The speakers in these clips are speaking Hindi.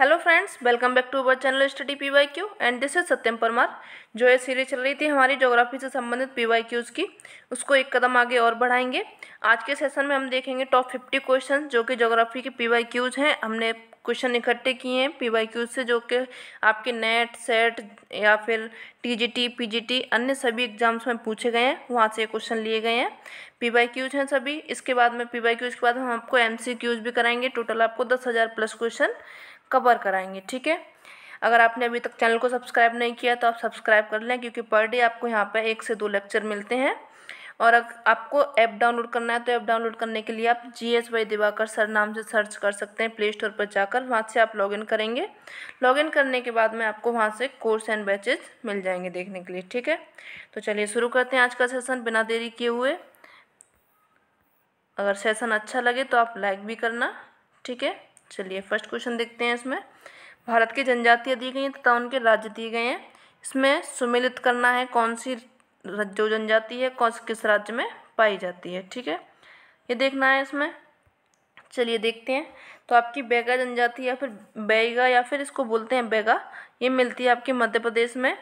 hello friends welcome back to our channel study P Y Q and this is Satyam Parmar जो ये सीरीज चल रही थी हमारी ज्योग्राफी से संबंधित पी वाई क्यूज़ की उसको एक कदम आगे और बढ़ाएंगे आज के सेशन में हम देखेंगे टॉप फिफ्टी क्वेश्चन जो कि ज्योग्राफी के पी वाई क्यूज़ हैं हमने क्वेश्चन इकट्ठे किए हैं पी वाई क्यूज से जो कि आपके नेट सेट या फिर T G T P G T अन्य सभी एग्जाम्स में पूछे गए हैं वहाँ से क्वेश्चन लिए गए हैं पी वाई क्यूज हैं सभी इसके बाद में पी वाई क्यूज के बाद हम आपको एम सी क्यूज भी कराएंगे टोटल आपको दस हज़ार प्लस क्वेश्चन कवर कराएंगे ठीक है अगर आपने अभी तक चैनल को सब्सक्राइब नहीं किया तो आप सब्सक्राइब कर लें क्योंकि पर डे आपको यहाँ पर एक से दो लेक्चर मिलते हैं और आपको ऐप डाउनलोड करना है तो ऐप डाउनलोड करने के लिए आप G S Y Diwakar sir नाम से सर्च कर सकते हैं प्ले स्टोर पर जाकर वहाँ से आप लॉगिन करेंगे लॉगिन करने के बाद में आपको वहाँ से कोर्स एंड बैचेज मिल जाएंगे देखने के लिए ठीक है तो चलिए शुरू करते हैं आज का सेशन बिना देरी किए हुए अगर सेशन अच्छा लगे तो आप लाइक भी करना ठीक है चलिए फर्स्ट क्वेश्चन देखते हैं इसमें भारत की जनजातियाँ दी गई हैं तथा उनके राज्य दिए गए हैं इसमें सुमिलित करना है कौन सी जो जनजाति है कौन किस राज्य में पाई जाती है ठीक है ये देखना है इसमें चलिए देखते हैं तो आपकी बैगा जनजाति या फिर बैगा या फिर इसको बोलते हैं बैगा ये मिलती है आपके मध्य प्रदेश में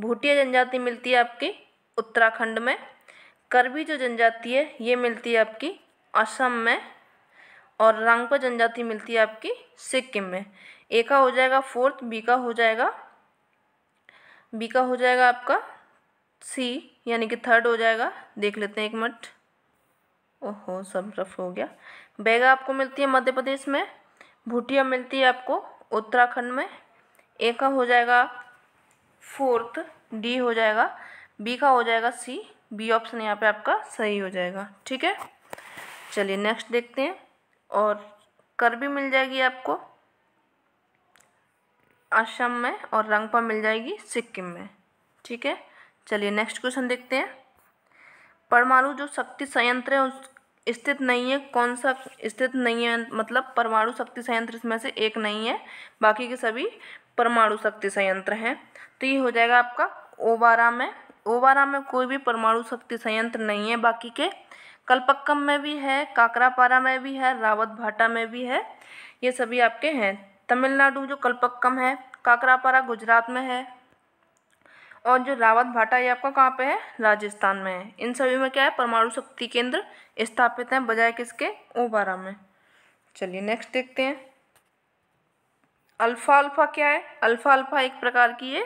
भूटिया जनजाति मिलती है आपकी उत्तराखंड में करबी जो जनजाति है ये मिलती है आपकी असम में और रंगपा जनजाति मिलती है आपकी सिक्किम में ए का हो जाएगा फोर्थ बी का हो जाएगा बी का हो जाएगा आपका सी यानी कि थर्ड हो जाएगा देख लेते हैं एक मिनट ओहो सब रफ हो गया बैगा आपको मिलती है मध्य प्रदेश में भूटिया मिलती है आपको उत्तराखंड में ए का हो जाएगा फोर्थ डी हो जाएगा बी का हो जाएगा सी बी ऑप्शन यहाँ पे आपका सही हो जाएगा ठीक है चलिए नेक्स्ट देखते हैं और कर भी मिल जाएगी आपको असम में और रंगपा मिल जाएगी सिक्किम में ठीक है चलिए नेक्स्ट क्वेश्चन देखते हैं परमाणु जो शक्ति संयंत्र है उस स्थित नहीं है कौन सा स्थित नहीं है मतलब परमाणु शक्ति संयंत्र इसमें से एक नहीं है बाकी के सभी परमाणु शक्ति संयंत्र हैं तो ये हो जाएगा आपका ओबारा में ओबारा में कोई भी परमाणु शक्ति संयंत्र नहीं है बाकी के कलपक्कम में भी है काकरापारा में भी है रावत भाटा में भी है ये सभी आपके हैं तमिलनाडु जो कलपक्कम है काकरापारा गुजरात में है और जो रावत भाटा ये आपका कहाँ पे है राजस्थान में है इन सभी में क्या है परमाणु शक्ति केंद्र स्थापित हैं बजाय किसके ओबारा में चलिए नेक्स्ट देखते हैं अल्फ़ा अल्फ़ा क्या है अल्फ़ा अल्फ़ा एक प्रकार की है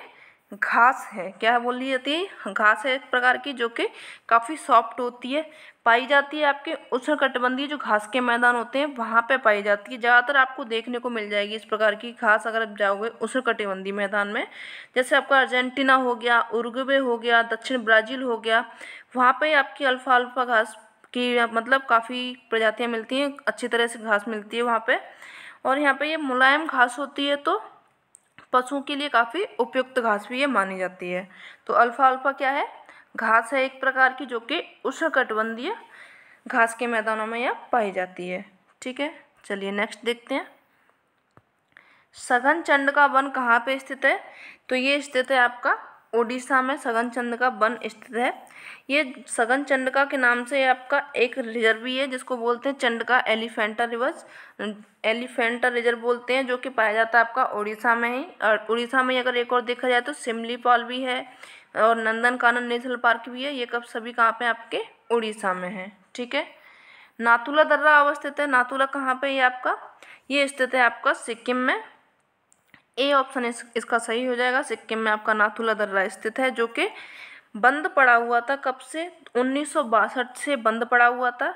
घास है क्या बोली जाती है घास है एक प्रकार की जो कि काफ़ी सॉफ्ट होती है पाई जाती है आपके उष्ण कटबंधी जो घास के मैदान होते हैं वहाँ पे पाई जाती है ज़्यादातर आपको देखने को मिल जाएगी इस प्रकार की घास अगर आप जाओगे उष्ण कटिबंधी मैदान में जैसे आपका अर्जेंटीना हो गया उर्गवे हो गया दक्षिण ब्राज़ील हो गया वहाँ पर आपकी अल्फा अल्फा घास की मतलब काफ़ी प्रजातियाँ मिलती हैं अच्छी तरह से घास मिलती है वहाँ पर और यहाँ पर ये मुलायम घास होती है तो पशुओं के लिए काफ़ी उपयुक्त घास भी ये मानी जाती है तो अल्फा अल्फा क्या है घास है एक प्रकार की जो कि उष्णकटिबंधीय घास के मैदानों में यह पाई जाती है ठीक है चलिए नेक्स्ट देखते हैं सघन चंड का वन कहाँ पे स्थित है तो ये स्थित है आपका उड़ीसा में सगन का वन स्थित है ये सगन चंडका के नाम से आपका एक रिजर्व भी है जिसको बोलते हैं Chandaka elephant reverse elephant reserve बोलते हैं जो कि पाया जाता है आपका उड़ीसा में ही और उड़ीसा में अगर एक और देखा जाए तो सिमली पॉल भी है और नंदन कानन नेशनल पार्क भी है ये कब सभी कहाँ पे आपके उड़ीसा में है ठीक है नातुला दर्रा अवस्थित है नातुला कहाँ पर ये आपका ये स्थित है आपका सिक्किम में ए ऑप्शन इस, इसका सही हो जाएगा सिक्किम में आपका नाथुला दर्रा स्थित है जो कि बंद पड़ा हुआ था कब से उन्नीस से बंद पड़ा हुआ था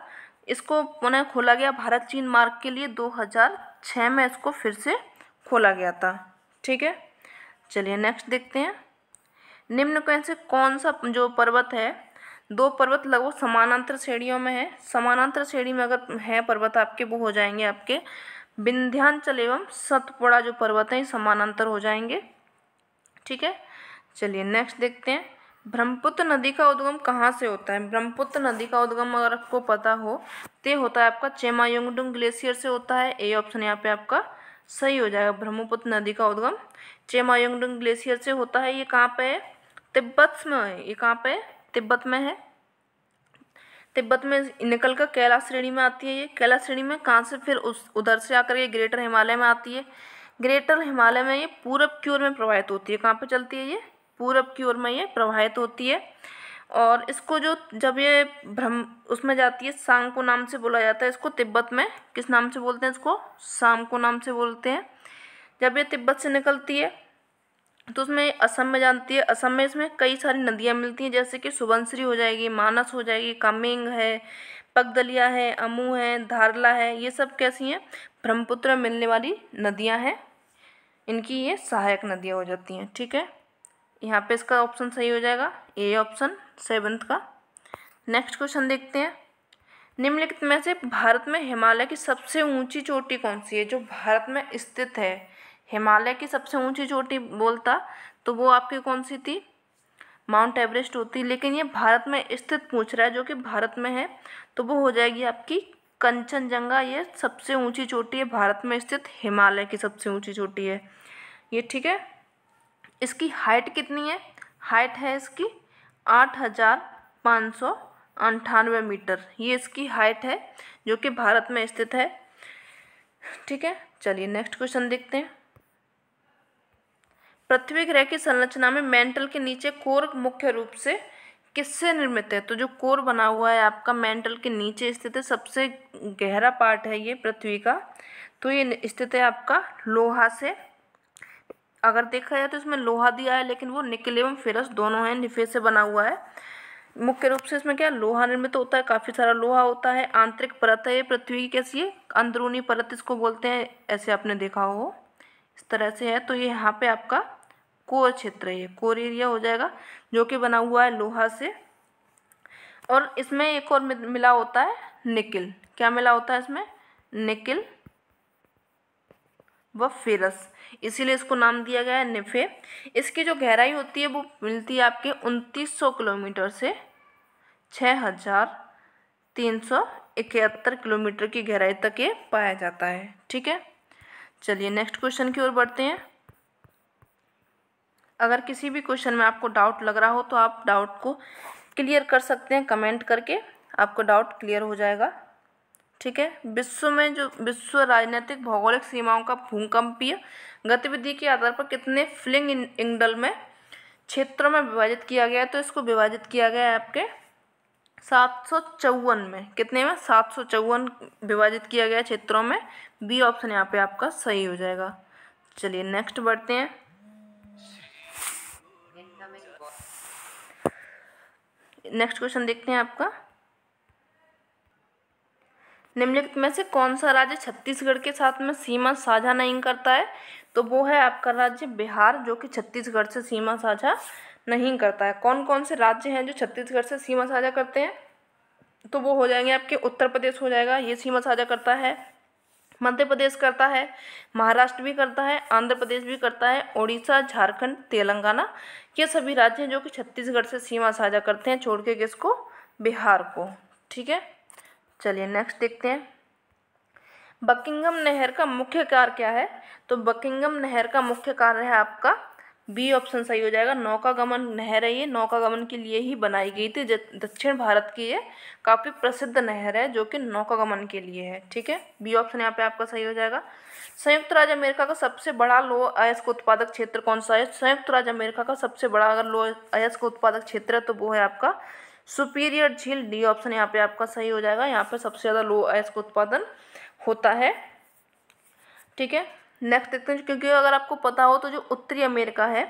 इसको पुनः खोला गया भारत चीन मार्ग के लिए 2006 में इसको फिर से खोला गया था ठीक है चलिए नेक्स्ट देखते हैं निम्न में से कौन सा जो पर्वत है दो पर्वत लगभग समानांतर श्रेणियों में है समानांतर श्रेणी में अगर है पर्वत आपके वो हो जाएंगे आपके विंध्यांचल एवं सतपुड़ा जो पर्वत हैं समानांतर हो जाएंगे ठीक है चलिए नेक्स्ट देखते हैं ब्रह्मपुत्र नदी का उद्गम कहाँ से होता है ब्रह्मपुत्र नदी का उद्गम अगर आपको पता हो तो होता है आपका चेमायोंगडुंग ग्लेशियर से होता है ए ऑप्शन यहाँ पे आपका सही हो जाएगा ब्रह्मपुत्र नदी का उद्गम चेमायोंगडुंग ग्लेशियर से होता है ये कहाँ पे है तिब्बत में है ये कहाँ पे है तिब्बत में है तिब्बत में निकल कर कैला श्रेणी में आती है ये कैला श्रेणी में कहाँ से फिर उस उधर से आकर ये ग्रेटर हिमालय में आती है ग्रेटर हिमालय में ये पूरब की ओर में प्रवाहित होती है कहाँ पर चलती है ये पूरब की ओर में ये प्रवाहित होती है और इसको जो जब ये भ्रम उसमें जाती है को नाम से बोला जाता है इसको तिब्बत में किस नाम से बोलते हैं इसको को नाम से बोलते हैं जब ये तिब्बत से निकलती है तो उसमें असम में जानती है असम में इसमें कई सारी नदियाँ मिलती हैं जैसे कि सुबंसरी हो जाएगी मानस हो जाएगी कामेंग है पगदलिया है अमू है धारला है ये सब कैसी हैं ब्रह्मपुत्र में मिलने वाली नदियाँ हैं इनकी ये सहायक नदियाँ हो जाती हैं ठीक है यहाँ पे इसका ऑप्शन सही हो जाएगा ए ऑप्शन सेवन्थ का नेक्स्ट क्वेश्चन देखते हैं निम्नलिखित में से भारत में हिमालय की सबसे ऊंची चोटी कौन सी है जो भारत में स्थित है हिमालय की सबसे ऊंची चोटी बोलता तो वो आपकी कौन सी थी माउंट एवरेस्ट होती लेकिन ये भारत में स्थित पूछ रहा है जो कि भारत में है तो वो हो जाएगी आपकी कंचनजंगा ये सबसे ऊंची चोटी है भारत में स्थित हिमालय की सबसे ऊंची चोटी है ये ठीक है इसकी हाइट कितनी है हाइट है इसकी आठ हज़ार पाँच सौ अंठानवे मीटर ये इसकी हाइट है जो कि भारत में स्थित है ठीक है चलिए नेक्स्ट क्वेश्चन देखते हैं पृथ्वी ग्रह की संरचना में मेंटल के नीचे कोर मुख्य रूप से किससे निर्मित है तो जो कोर बना हुआ है आपका मेंटल के नीचे स्थित है सबसे गहरा पार्ट है ये पृथ्वी का तो ये स्थित है आपका लोहा से अगर देखा जाए तो इसमें लोहा दिया है लेकिन वो निकल एवं फेरस दोनों हैं निफे से बना हुआ है मुख्य रूप से इसमें क्या लोहा निर्मित होता है काफ़ी सारा लोहा होता है आंतरिक परत है ये पृथ्वी की कैसी है अंदरूनी परत इसको बोलते हैं ऐसे आपने देखा हो इस तरह से है तो ये यहाँ पे आपका कोर क्षेत्र है कोर एरिया हो जाएगा जो कि बना हुआ है लोहा से और इसमें एक और मिला होता है निकिल क्या मिला होता है इसमें निकिल व फेरस इसीलिए इसको नाम दिया गया है निफे इसकी जो गहराई होती है वो मिलती है आपके उनतीस सौ किलोमीटर से छः हज़ार तीन सौ इकहत्तर किलोमीटर की गहराई तक ये पाया जाता है ठीक है चलिए नेक्स्ट क्वेश्चन की ओर बढ़ते हैं अगर किसी भी क्वेश्चन में आपको डाउट लग रहा हो तो आप डाउट को क्लियर कर सकते हैं कमेंट करके आपको डाउट क्लियर हो जाएगा ठीक है विश्व में जो विश्व राजनीतिक भौगोलिक सीमाओं का भूकंपीय गतिविधि के आधार पर कितने फ्लिंग इंगडल में क्षेत्रों में विभाजित किया गया है तो इसको विभाजित किया गया है आपके सात सौ चौवन में कितने में सात सौ चौवन विभाजित किया गया क्षेत्रों में बी ऑप्शन यहाँ पे आपका सही हो जाएगा चलिए नेक्स्ट बढ़ते हैं नेक्स्ट क्वेश्चन देखते हैं आपका निम्नलिखित में से कौन सा राज्य छत्तीसगढ़ के साथ में सीमा साझा नहीं करता है तो वो है आपका राज्य बिहार जो कि छत्तीसगढ़ से सीमा साझा नहीं करता है कौन कौन से राज्य हैं जो छत्तीसगढ़ से सीमा साझा करते हैं तो वो हो जाएंगे आपके उत्तर प्रदेश हो जाएगा ये सीमा साझा करता है मध्य प्रदेश करता है महाराष्ट्र भी करता है आंध्र प्रदेश भी करता है उड़ीसा झारखंड तेलंगाना ये सभी राज्य हैं जो कि छत्तीसगढ़ से सीमा साझा करते हैं छोड़ के किसको बिहार को ठीक है चलिए नेक्स्ट देखते हैं बकिंगम नहर का मुख्य कार्य क्या है तो बकिंगम नहर का मुख्य कार्य है आपका बी ऑप्शन सही हो जाएगा नौकागमन नहर है ये नौकागमन के लिए ही बनाई गई थी दक्षिण भारत की ये काफ़ी प्रसिद्ध नहर है जो कि गमन के लिए है ठीक है बी ऑप्शन यहाँ पे आपका सही हो जाएगा संयुक्त राज्य अमेरिका का सबसे बड़ा लो अयस्क उत्पादक क्षेत्र कौन सा है संयुक्त राज्य अमेरिका का सबसे बड़ा अगर लो अयस्क उत्पादक क्षेत्र है तो वो है आपका सुपीरियर झील डी ऑप्शन यहाँ पे आपका सही हो जाएगा यहाँ पे सबसे ज़्यादा लो अयस्क उत्पादन होता है ठीक है नेक्स्ट देखते हैं क्योंकि अगर आपको पता हो तो जो उत्तरी अमेरिका है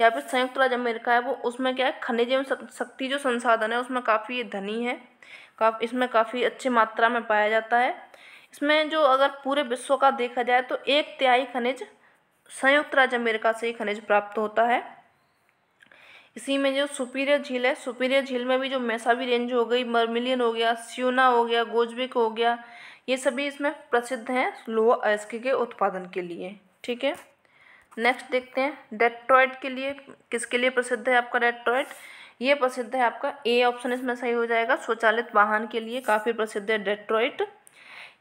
या फिर संयुक्त राज्य अमेरिका है वो उसमें क्या है खनिज एवं शक्ति जो संसाधन है उसमें काफ़ी धनी है काफ इसमें काफ़ी अच्छी मात्रा में पाया जाता है इसमें जो अगर पूरे विश्व का देखा जाए तो एक तिहाई खनिज संयुक्त राज्य अमेरिका से ही खनिज प्राप्त होता है इसी में जो सुपीरियर झील है सुपीरियर झील में भी जो मैसावी रेंज हो गई मर्मिलियन हो गया सियोना हो गया गोजबिक हो गया ये सभी इसमें प्रसिद्ध हैं लोहा अयस्क के उत्पादन के लिए ठीक है नेक्स्ट देखते हैं डेट्रॉयड के लिए किसके लिए प्रसिद्ध है आपका डेट्रॉयड ये प्रसिद्ध है आपका ए ऑप्शन इसमें सही हो जाएगा स्वचालित वाहन के लिए काफ़ी प्रसिद्ध है डेट्रॉयड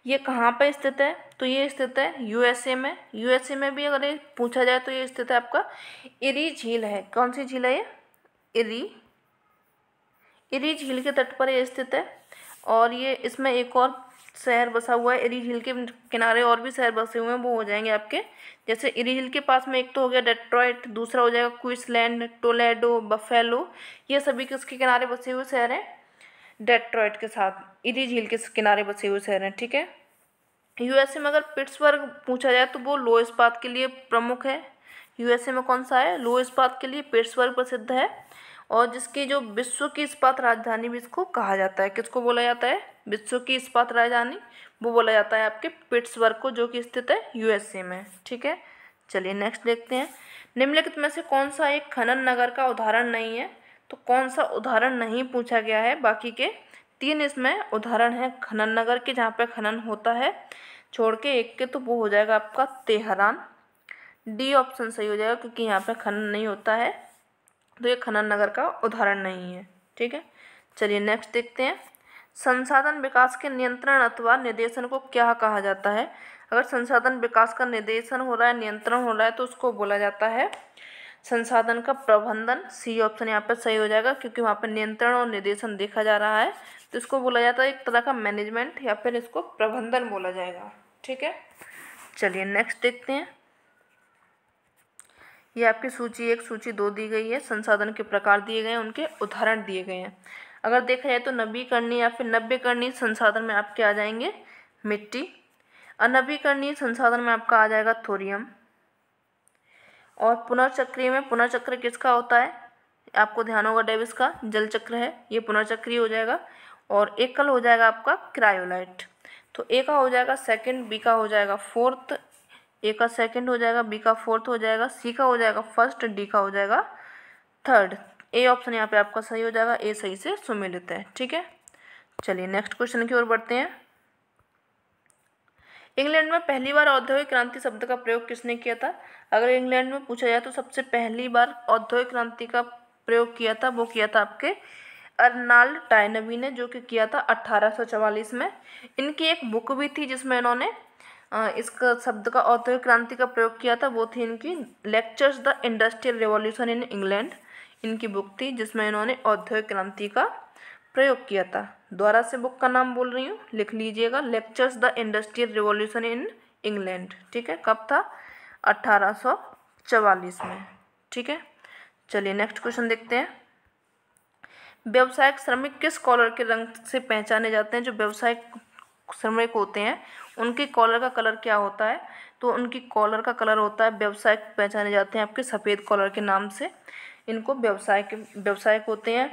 ये कहाँ पर स्थित है तो ये स्थित है यूएसए में यूएसए में भी अगर ये पूछा जाए तो ये स्थित है आपका इरी झील है कौन सी झील है ये इरी इरी झील के तट पर ये स्थित है और ये इसमें एक और शहर बसा हुआ है इरी झील के किनारे और भी शहर बसे हुए हैं वो हो जाएंगे आपके जैसे इरी झील के पास में एक तो हो गया डेट्रॉयट दूसरा हो जाएगा क्विसलैंड टोलेडो बफेलो ये सभी किसके किनारे बसे हुए शहर हैं डेट्रॉयट के साथ इरी झील के किनारे बसे हुए शहर हैं ठीक है यूएसए में अगर पिट्सबर्ग पूछा जाए तो वो लोह इस्पात के लिए प्रमुख है यूएसए में कौन सा है लोह इस्पात के लिए पिट्सबर्ग प्रसिद्ध है और जिसकी जो विश्व की इस्पात राजधानी भी इसको कहा जाता है किसको बोला जाता है विश्व की इस्पात राजधानी वो बोला जाता है आपके पिट्सबर्ग को जो कि स्थित है यूएसए में ठीक है चलिए नेक्स्ट देखते हैं निम्नलिखित में से कौन सा एक खनन नगर का उदाहरण नहीं है तो कौन सा उदाहरण नहीं पूछा गया है बाकी के तीन इसमें उदाहरण है खनन नगर के जहाँ पे खनन होता है छोड़ के एक के तो वो हो जाएगा आपका तेहरान डी ऑप्शन सही हो जाएगा क्योंकि यहाँ पे खनन नहीं होता है तो ये खनन नगर का उदाहरण नहीं है ठीक है चलिए नेक्स्ट देखते हैं संसाधन विकास के नियंत्रण अथवा निर्देशन को क्या कहा जाता है अगर संसाधन विकास का निर्देशन हो रहा है नियंत्रण हो रहा है तो उसको बोला जाता है संसाधन का प्रबंधन सी ऑप्शन यहाँ पर सही हो जाएगा क्योंकि वहाँ पर नियंत्रण और निर्देशन देखा जा रहा है तो इसको बोला जाता है एक तरह का मैनेजमेंट या फिर इसको प्रबंधन बोला जाएगा ठीक है चलिए नेक्स्ट देखते हैं ये आपकी सूची एक सूची दो दी गई है संसाधन के प्रकार दिए गए हैं उनके उदाहरण दिए गए हैं अगर देखा जाए तो नवीकरणीय या फिर नव्यकरणीय संसाधन में आपके आ जाएंगे मिट्टी अनवीकरणीय संसाधन में आपका आ जाएगा थोरियम और पुनर्चक्रीय में पुनर्चक्र किसका होता है आपको ध्यान होगा डेविस का जल चक्र है ये पुनर्चक्रीय हो जाएगा और एकल हो जाएगा आपका क्रायोलाइट तो ए का हो जाएगा सेकंड बी का हो जाएगा फोर्थ ए का सेकंड हो जाएगा बी का फोर्थ हो जाएगा सी का हो जाएगा फर्स्ट डी का हो जाएगा थर्ड ए ऑप्शन यहाँ पे आपका सही हो जाएगा ए सही से सुमिलित है ठीक है चलिए नेक्स्ट क्वेश्चन की ओर बढ़ते हैं इंग्लैंड में पहली बार औद्योगिक क्रांति शब्द का प्रयोग किसने किया था अगर इंग्लैंड में पूछा जाए तो सबसे पहली बार औद्योगिक क्रांति का प्रयोग किया था वो किया था आपके अर्नाल्ड टाइनवी ने जो कि किया था 1844 में इनकी एक बुक भी थी जिसमें इन्होंने इस शब्द का औद्योगिक क्रांति का प्रयोग किया था वो थी इनकी lectures the industrial revolution in England इनकी बुक थी जिसमें इन्होंने औद्योगिक क्रांति का प्रयोग किया था द्वारा से बुक का नाम बोल रही हूँ लिख लीजिएगा lectures the industrial revolution in England ठीक है कब था अट्ठारह में ठीक है चलिए नेक्स्ट क्वेश्चन देखते हैं व्यवसायिक श्रमिक किस कॉलर के रंग से पहचाने जाते हैं जो व्यवसायिक श्रमिक होते हैं उनके कॉलर का कलर क्या होता है तो उनकी कॉलर का कलर होता है व्यवसायिक पहचाने जाते हैं आपके सफ़ेद कॉलर के नाम से इनको व्यवसाय के व्यवसायिक होते हैं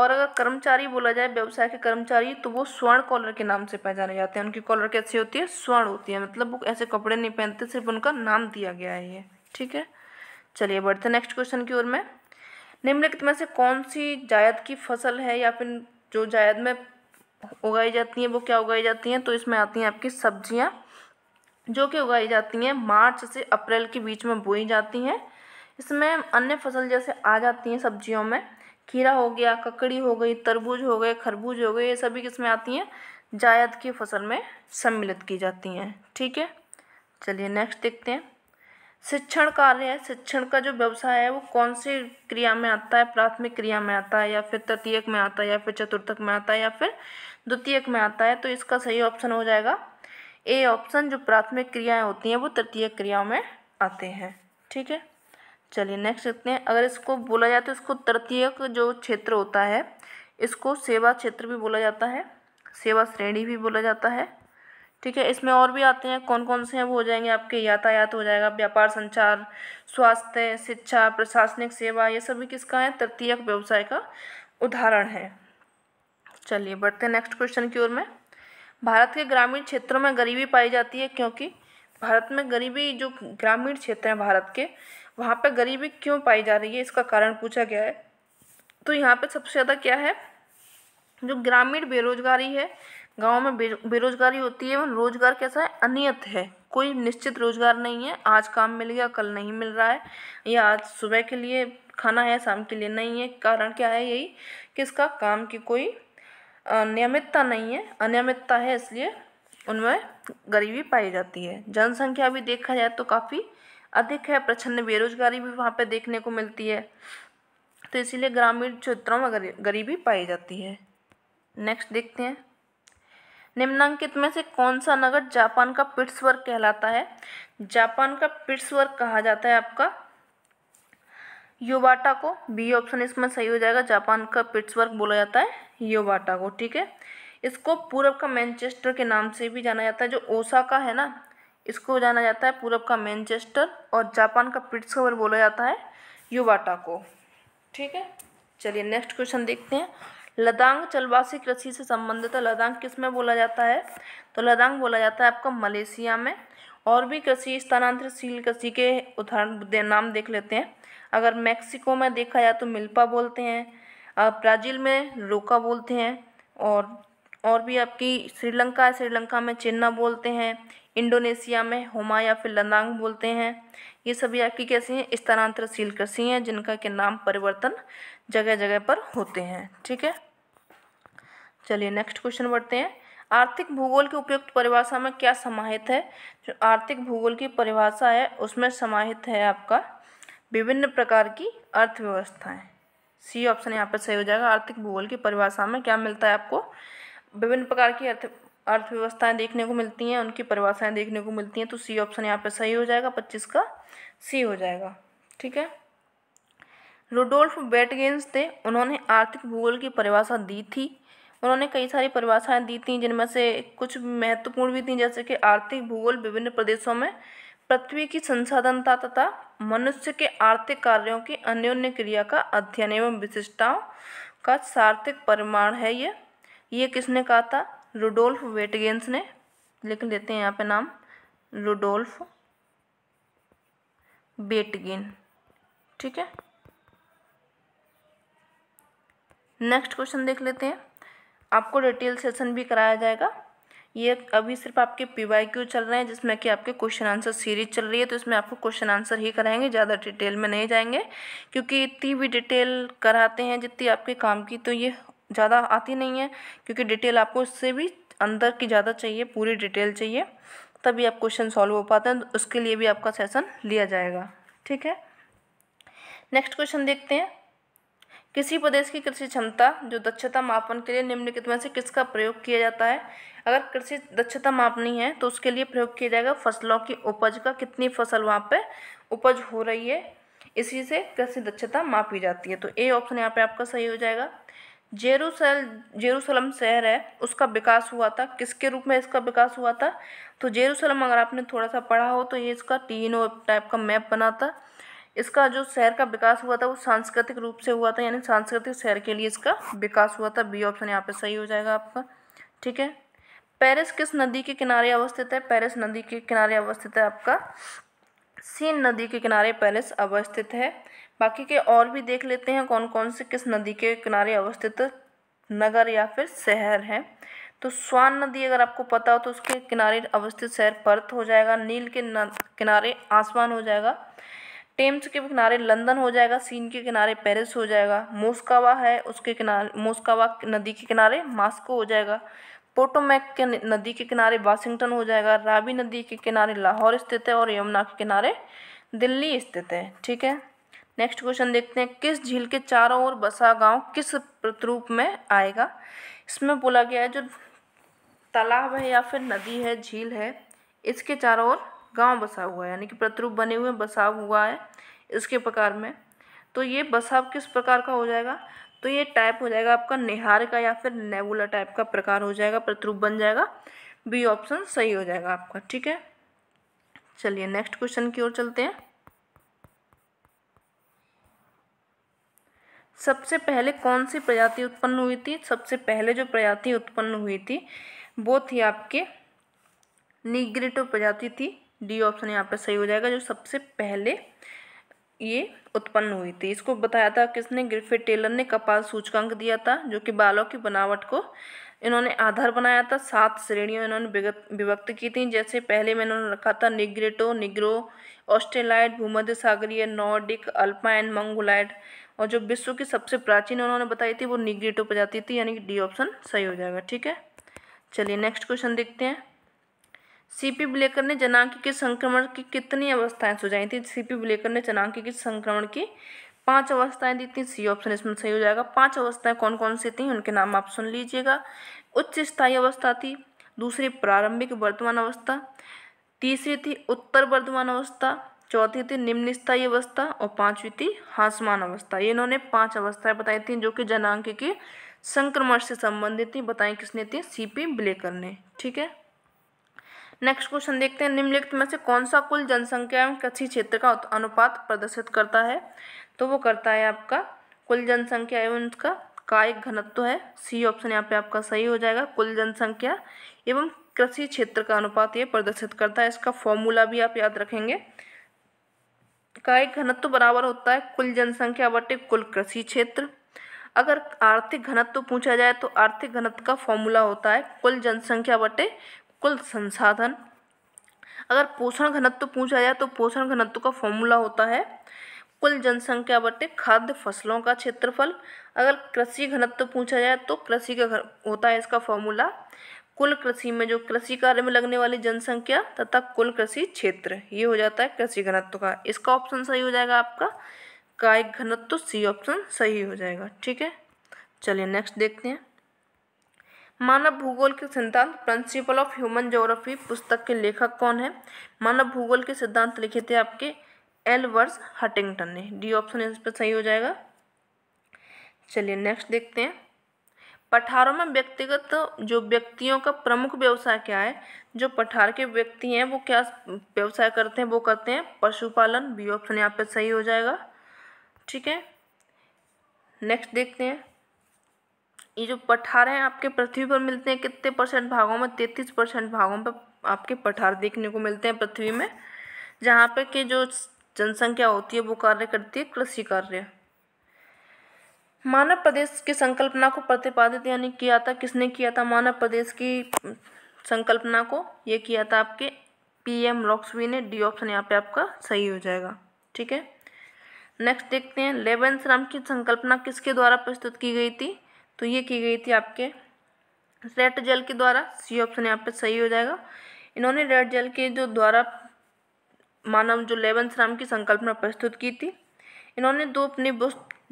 और अगर कर्मचारी बोला जाए व्यवसाय के कर्मचारी तो वो स्वर्ण कॉलर के नाम से पहचाने जाते हैं उनकी कॉलर कैसी होती है स्वर्ण होती है मतलब वो ऐसे कपड़े नहीं पहनते सिर्फ उनका नाम दिया गया है ये ठीक है चलिए बढ़ते नेक्स्ट क्वेश्चन की ओर में निम्नलिखित में से कौन सी जायद की फसल है या फिर जो जायद में उगाई जाती हैं वो क्या उगाई जाती हैं तो इसमें आती हैं आपकी सब्जियाँ जो कि उगाई जाती हैं मार्च से अप्रैल के बीच में बोई जाती हैं इसमें अन्य फसल जैसे आ जाती हैं सब्जियों में खीरा हो गया ककड़ी हो गई तरबूज हो गए खरबूज हो गए ये सभी किसमें आती हैं जायद की फसल में सम्मिलित की जाती हैं ठीक है चलिए नेक्स्ट देखते हैं शिक्षण कार्य है शिक्षण का जो व्यवसाय है वो कौन सी क्रिया में आता है प्राथमिक क्रिया में आता है या फिर तृतीयक में आता है या फिर चतुर्थक में आता है या फिर द्वितीयक में आता है तो इसका सही ऑप्शन हो जाएगा ए ऑप्शन जो प्राथमिक क्रियाएं होती हैं वो तृतीयक क्रियाओं में आते हैं ठीक है चलिए नेक्स्ट देखते हैं अगर इसको बोला जाए तो इसको तृतीयक जो क्षेत्र होता है इसको सेवा क्षेत्र भी बोला जाता है सेवा श्रेणी भी बोला जाता है ठीक है इसमें और भी आते हैं कौन कौन से हैं वो हो जाएंगे आपके यातायात हो जाएगा व्यापार संचार स्वास्थ्य शिक्षा प्रशासनिक सेवा ये सभी किसका है तृतीयक व्यवसाय का उदाहरण है चलिए बढ़ते हैं नेक्स्ट क्वेश्चन की ओर में भारत के ग्रामीण क्षेत्रों में गरीबी पाई जाती है क्योंकि भारत में गरीबी जो ग्रामीण क्षेत्र हैं भारत के वहाँ पर गरीबी क्यों पाई जा रही है इसका कारण पूछा गया है तो यहाँ पर सबसे ज़्यादा क्या है जो ग्रामीण बेरोजगारी है गांव में बेरोजगारी होती है वह रोजगार कैसा है अनियत है कोई निश्चित रोजगार नहीं है आज काम मिल गया कल नहीं मिल रहा है या आज सुबह के लिए खाना है शाम के लिए नहीं है कारण क्या है यही कि इसका काम की कोई नियमितता नहीं है अनियमितता है इसलिए उनमें गरीबी पाई जाती है जनसंख्या भी देखा जाए तो काफ़ी अधिक है प्रचंड बेरोजगारी भी वहाँ पर देखने को मिलती है तो इसीलिए ग्रामीण क्षेत्रों में गरीबी पाई जाती है नेक्स्ट देखते हैं निम्नांकित में से कौन सा नगर जापान का पिट्सवर्ग कहलाता है जापान का पिट्सवर्ग कहा जाता है आपका योबाटा को बी ऑप्शन इसमें सही हो जाएगा जापान का पिट्सवर्ग बोला जाता है योबाटा को ठीक है इसको पूरब का मैनचेस्टर के नाम से भी जाना जाता है जो ओसाका है ना इसको जाना जाता है पूरब का मैनचेस्टर और जापान का खबर बोला जाता है युवाटा को ठीक है चलिए नेक्स्ट क्वेश्चन देखते हैं लदांग चलवासी कृषि से संबंधित है लदांग किस में बोला जाता है तो लदांग बोला जाता है आपका मलेशिया में और भी कृषि स्थानांतरशील कृषि के उदाहरण नाम देख लेते हैं अगर मैक्सिको में देखा जाए तो मिल्पा बोलते हैं ब्राज़ील में रोका बोलते हैं और और भी आपकी श्रीलंका श्रीलंका में चिन्ना बोलते हैं इंडोनेशिया में होमा या फिर लदांग बोलते हैं ये सभी आपकी कैसी हैं स्थानांतरशील कृषि हैं जिनका के नाम परिवर्तन जगह जगह पर होते हैं ठीक है चलिए नेक्स्ट क्वेश्चन बढ़ते हैं आर्थिक भूगोल की उपयुक्त परिभाषा में क्या समाहित है जो आर्थिक भूगोल की परिभाषा है उसमें समाहित है आपका विभिन्न प्रकार की अर्थव्यवस्थाएं सी ऑप्शन यहाँ पर सही हो जाएगा आर्थिक भूगोल की परिभाषा में क्या मिलता है आपको विभिन्न प्रकार की अर्थ अर्थव्यवस्थाएं देखने को मिलती हैं उनकी परिभाषाएं देखने को मिलती हैं तो सी ऑप्शन यहाँ पे सही हो जाएगा पच्चीस का सी हो जाएगा ठीक है रोडोल्फ बेटगेंस थे उन्होंने आर्थिक भूगोल की परिभाषा दी थी उन्होंने कई सारी परिभाषाएं दी थी जिनमें से कुछ महत्वपूर्ण भी थी जैसे कि आर्थिक भूगोल विभिन्न प्रदेशों में पृथ्वी की संसाधनता तथा मनुष्य के आर्थिक कार्यों की अन्योन्य क्रिया का अध्ययन एवं विशिष्टताओं का सार्थिक परिमाण है ये ये किसने कहा था रुडोल्फ वेटगेंस ने लिख लेते हैं यहाँ पे नाम रुडोल्फ बेटगेन ठीक है नेक्स्ट क्वेश्चन देख लेते हैं आपको डिटेल सेशन भी कराया जाएगा ये अभी सिर्फ आपके पी वाई क्यू चल रहे हैं जिसमें कि आपके क्वेश्चन आंसर सीरीज चल रही है तो इसमें आपको क्वेश्चन आंसर ही कराएंगे ज़्यादा डिटेल में नहीं जाएंगे क्योंकि इतनी भी डिटेल कराते हैं जितनी आपके काम की तो ये ज़्यादा आती नहीं है क्योंकि डिटेल आपको इससे भी अंदर की ज़्यादा चाहिए पूरी डिटेल चाहिए तभी आप क्वेश्चन सॉल्व हो पाते हैं तो उसके लिए भी आपका सेशन लिया जाएगा ठीक है नेक्स्ट क्वेश्चन देखते हैं किसी प्रदेश की कृषि क्षमता जो दक्षता मापन के लिए निम्नलिखित में से किसका प्रयोग किया जाता है अगर कृषि दक्षता मापनी है तो उसके लिए प्रयोग किया जाएगा फसलों की उपज का कितनी फसल वहाँ पे उपज हो रही है इसी से कृषि दक्षता मापी जाती है तो ए ऑप्शन यहाँ पे आपका सही हो जाएगा जेरूसल जेरूसलम शहर है उसका विकास हुआ था किसके रूप में इसका विकास हुआ था तो जेरूसलम अगर आपने थोड़ा सा पढ़ा हो तो ये इसका टीनो टाइप का मैप बना था इसका जो शहर का विकास हुआ था वो सांस्कृतिक रूप से हुआ था यानी सांस्कृतिक शहर के लिए इसका विकास हुआ था बी ऑप्शन यहाँ पे सही हो जाएगा आपका ठीक है पेरिस किस नदी के किनारे अवस्थित है पेरिस नदी के किनारे अवस्थित है आपका सीन नदी के किनारे पेरिस अवस्थित है बाकी के और भी देख लेते हैं कौन कौन से किस नदी के किनारे अवस्थित नगर या फिर शहर हैं तो स्वान नदी अगर आपको पता हो तो उसके किनारे अवस्थित शहर पर्थ हो जाएगा नील के किनारे आसमान हो जाएगा टेम्स के किनारे लंदन हो जाएगा सीन के किनारे पेरिस हो जाएगा मोस्कावा है उसके किनारे मोस्कावा नदी के किनारे मास्को हो जाएगा पोटोमैक के नदी के किनारे वाशिंगटन हो जाएगा रावी नदी के किनारे लाहौर स्थित है और यमुना के किनारे दिल्ली स्थित है ठीक है नेक्स्ट क्वेश्चन देखते हैं किस झील के चारों ओर बसा गांव किस प्रतिरूप में आएगा इसमें बोला गया है जो तालाब है या फिर नदी है झील है इसके चारों ओर गांव बसा हुआ है यानी कि प्रतिरूप बने हुए बसाव हुआ है इसके प्रकार में तो ये बसाव किस प्रकार का हो जाएगा तो ये टाइप हो जाएगा आपका निहार का या फिर नेबुला टाइप का प्रकार हो जाएगा प्रतिरूप बन जाएगा बी ऑप्शन सही हो जाएगा आपका ठीक है चलिए नेक्स्ट क्वेश्चन की ओर चलते हैं सबसे पहले कौन सी प्रजाति उत्पन्न हुई थी सबसे पहले जो प्रजाति उत्पन्न हुई थी वो थी आपके निग्रेटो प्रजाति थी डी ऑप्शन यहाँ पे सही हो जाएगा जो सबसे पहले ये उत्पन्न हुई थी इसको बताया था किसने ग्रिफिट टेलर ने कपाल सूचकांक दिया था जो कि बालों की बनावट को इन्होंने आधार बनाया था सात श्रेणियों इन्होंने विभक्त की थी जैसे पहले में इन्होंने रखा था निग्रेटो निग्रो ऑस्ट्रेलाइड भूमध्य सागरीय नॉर्डिक अल्पाइन मंगोलाइड और जो विश्व की सबसे प्राचीन उन्होंने बताई थी वो निगेटिव प्रजाति थी यानी कि डी ऑप्शन सही हो जाएगा ठीक है चलिए नेक्स्ट क्वेश्चन देखते हैं सीपी ब्लेकर ने जनांकी के संक्रमण की कितनी अवस्थाएं सुझाई थी सीपी ब्लेकर ने जनांकी के संक्रमण की पांच अवस्थाएं दी थी सी ऑप्शन इसमें सही हो जाएगा पांच अवस्थाएं कौन कौन सी थी उनके नाम आप सुन लीजिएगा उच्च स्थायी अवस्था थी दूसरी प्रारंभिक वर्तमान अवस्था तीसरी थी उत्तर वर्तमान अवस्था चौथी थी निम्न स्थायी अवस्था और पांचवी थी हासमान अवस्था ये इन्होंने पांच अवस्थाएं बताई थी जो कि जनांक के संक्रमण से संबंधित थी बताई किसने थी सीपी ब्लेकर ने ठीक है नेक्स्ट क्वेश्चन देखते हैं निम्नलिखित में से कौन सा कुल जनसंख्या एवं कृषि क्षेत्र का अनुपात प्रदर्शित करता है तो वो करता है आपका कुल जनसंख्या एवं उसका कायिक घनत्व है सी ऑप्शन यहाँ पे आपका सही हो जाएगा कुल जनसंख्या एवं कृषि क्षेत्र का अनुपात ये प्रदर्शित करता है इसका फॉर्मूला भी आप याद रखेंगे का एक घनत्व बराबर होता है कुल जनसंख्या बटे कुल कृषि क्षेत्र अगर आर्थिक घनत्व पूछा जाए तो आर्थिक घनत्व का फॉर्मूला होता है कुल जनसंख्या बटे कुल संसाधन अगर पोषण घनत्व पूछा जाए तो पोषण घनत्व का फॉर्मूला होता है कुल जनसंख्या बटे खाद्य फसलों का क्षेत्रफल अगर कृषि घनत्व पूछा जाए तो कृषि का होता है इसका फॉर्मूला कुल कृषि में जो कृषि कार्य में लगने वाली जनसंख्या तथा कुल कृषि क्षेत्र ये हो जाता है कृषि घनत्व का इसका ऑप्शन सही हो जाएगा आपका कायिक घनत्व सी ऑप्शन सही हो जाएगा ठीक है चलिए नेक्स्ट देखते हैं मानव भूगोल के सिद्धांत प्रिंसिपल ऑफ ह्यूमन जोग्राफी पुस्तक के लेखक कौन है मानव भूगोल के सिद्धांत लिखे थे आपके एलवर्स हटिंगटन ने डी ऑप्शन इस पर सही हो जाएगा चलिए नेक्स्ट देखते हैं पठारों में व्यक्तिगत जो व्यक्तियों का प्रमुख व्यवसाय क्या है जो पठार के व्यक्ति हैं वो क्या व्यवसाय करते हैं वो करते हैं पशुपालन बी ऑप्शन यहाँ पे सही हो जाएगा ठीक है नेक्स्ट देखते हैं ये जो पठार हैं आपके पृथ्वी पर मिलते हैं कितने परसेंट भागों में तैतीस परसेंट भागों पर आपके पठार देखने को मिलते हैं पृथ्वी में जहाँ पर के जो जनसंख्या होती है वो कार्य करती है कृषि कार्य मानव प्रदेश की संकल्पना को प्रतिपादित यानी किया था किसने किया था मानव प्रदेश की संकल्पना को ये किया था आपके पी एम लॉक्सवी ने डी ऑप्शन यहाँ पे आपका सही हो जाएगा ठीक है नेक्स्ट देखते हैं लेबन श्राम की संकल्पना किसके द्वारा प्रस्तुत की गई थी तो ये की गई थी आपके रेड जल के द्वारा सी ऑप्शन यहाँ पे सही हो जाएगा इन्होंने रेड जल के जो द्वारा मानव जो लेबन श्रम की संकल्पना प्रस्तुत की थी इन्होंने दो अपनी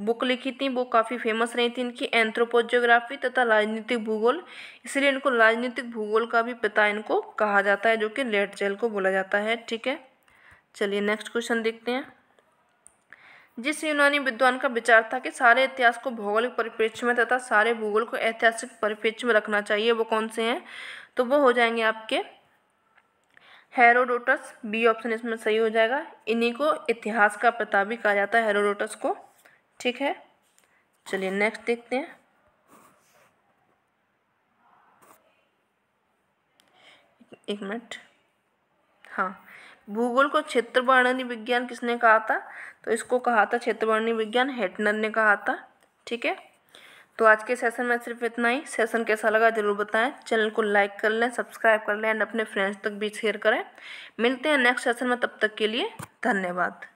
बुक लिखी थी वो काफ़ी फेमस रही थी इनकी एंथ्रोपोजियोग्राफी तथा राजनीतिक भूगोल इसलिए इनको राजनीतिक भूगोल का भी पिता इनको कहा जाता है जो कि लेट जेल को बोला जाता है ठीक है चलिए नेक्स्ट क्वेश्चन देखते हैं जिस यूनानी विद्वान का विचार था कि सारे इतिहास को भौगोलिक परिप्रेक्ष्य में तथा सारे भूगोल को ऐतिहासिक परिप्रेक्ष्य में रखना चाहिए वो कौन से हैं तो वो हो जाएंगे आपके हेरोडोटस बी ऑप्शन इसमें सही हो जाएगा इन्हीं को इतिहास का पिता भी कहा जाता है हेरोडोटस को ठीक है चलिए नेक्स्ट देखते हैं एक मिनट हाँ भूगोल को क्षेत्र वर्णनी विज्ञान किसने कहा था तो इसको कहा था क्षेत्र वर्णनी विज्ञान हेटनर ने कहा था ठीक है तो आज के सेशन में सिर्फ इतना ही सेशन कैसा लगा जरूर बताएं चैनल को लाइक कर लें सब्सक्राइब कर लें एंड अपने फ्रेंड्स तक भी शेयर करें मिलते हैं नेक्स्ट सेशन में तब तक के लिए धन्यवाद